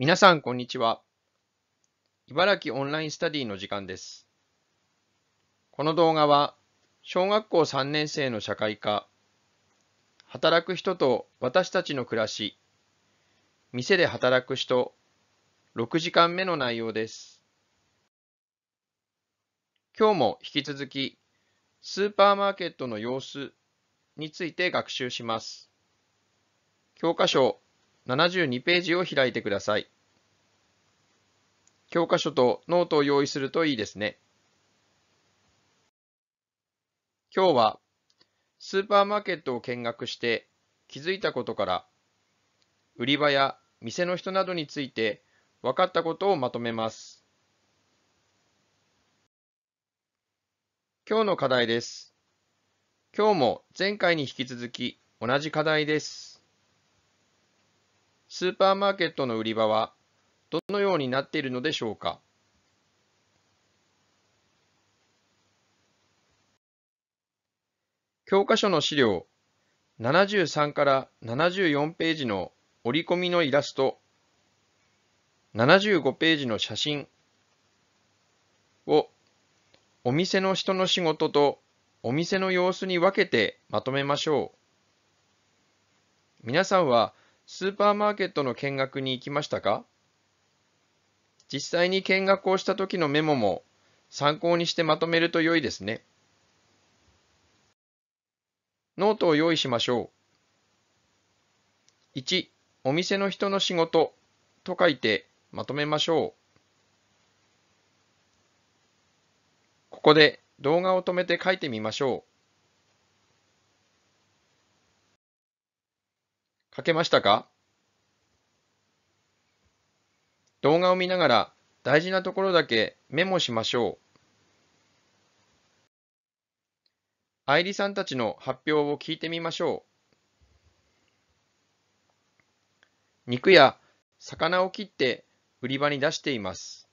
皆さん、こんにちは。茨城オンラインスタディの時間です。この動画は、小学校3年生の社会科、働く人と私たちの暮らし、店で働く人、6時間目の内容です。今日も引き続き、スーパーマーケットの様子について学習します。教科書72ページを開いてください。教科書とノートを用意するといいですね。今日はスーパーマーケットを見学して気づいたことから売り場や店の人などについて分かったことをまとめます。今日の課題です。今日も前回に引き続き同じ課題です。スーパーマーケットの売り場はどのようになっているのでしょうか教科書の資料73から74ページの折り込みのイラスト75ページの写真をお店の人の仕事とお店の様子に分けてまとめましょう。皆さんはスーパーマーケットの見学に行きましたか実際に見学をした時のメモも参考にしてまとめると良いですね。ノートを用意しましょう。1、お店の人の仕事と書いてまとめましょう。ここで動画を止めて書いてみましょう。書けましたか動画を見ながら大事なところだけメモしましょう。愛理さんたちの発表を聞いてみましょう。肉や魚を切って売り場に出しています。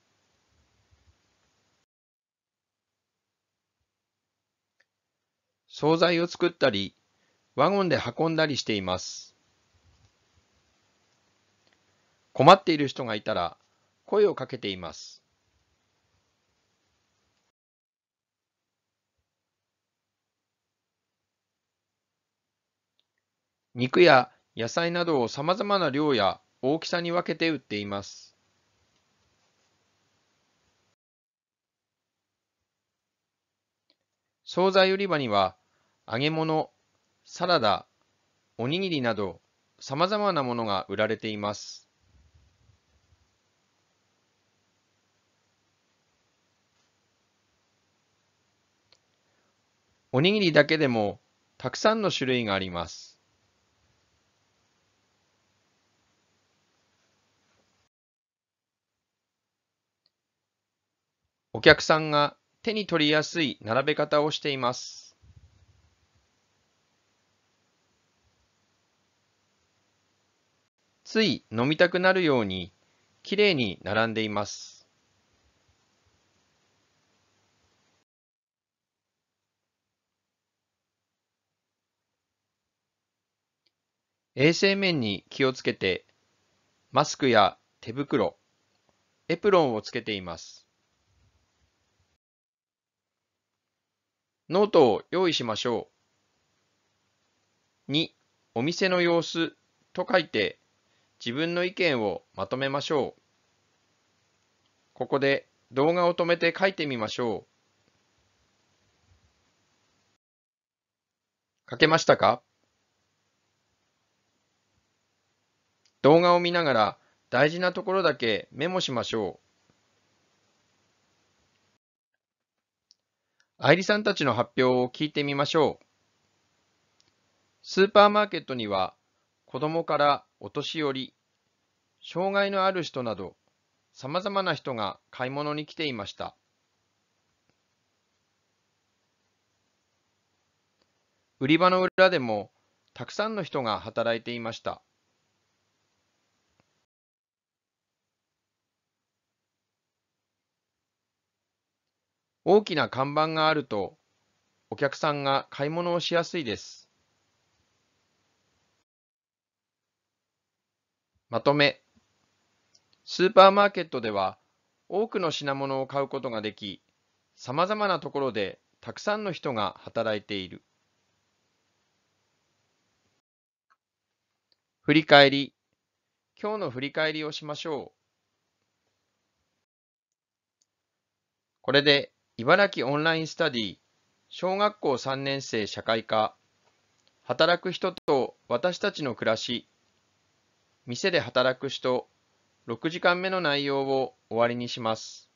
惣菜を作ったり、ワゴンで運んだりしています。困っている人がいたら声をかけています。肉や野菜などをさまざまな量や大きさに分けて売っています。惣菜売り場には揚げ物、サラダ、おにぎりなどさまざまなものが売られています。おにぎりだけでもたくさんの種類があります。お客さんが手に取りやすい並べ方をしています。つい飲みたくなるようにきれいに並んでいます。衛生面に気をつけて、マスクや手袋、エプロンをつけています。ノートを用意しましょう。2、お店の様子と書いて、自分の意見をまとめましょう。ここで動画を止めて書いてみましょう。書けましたか動画を見ながら大事なところだけメモしましょう。愛理さんたちの発表を聞いてみましょう。スーパーマーケットには子供からお年寄り、障害のある人など様々な人が買い物に来ていました。売り場の裏でもたくさんの人が働いていました。大きな看板があるとお客さんが買い物をしやすいです。まとめスーパーマーケットでは多くの品物を買うことができ、さまざまなところでたくさんの人が働いている。振り返り。今日の振り返りをしましょう。これで茨城オンラインスタディ小学校3年生社会科働く人と私たちの暮らし店で働く人6時間目の内容を終わりにします。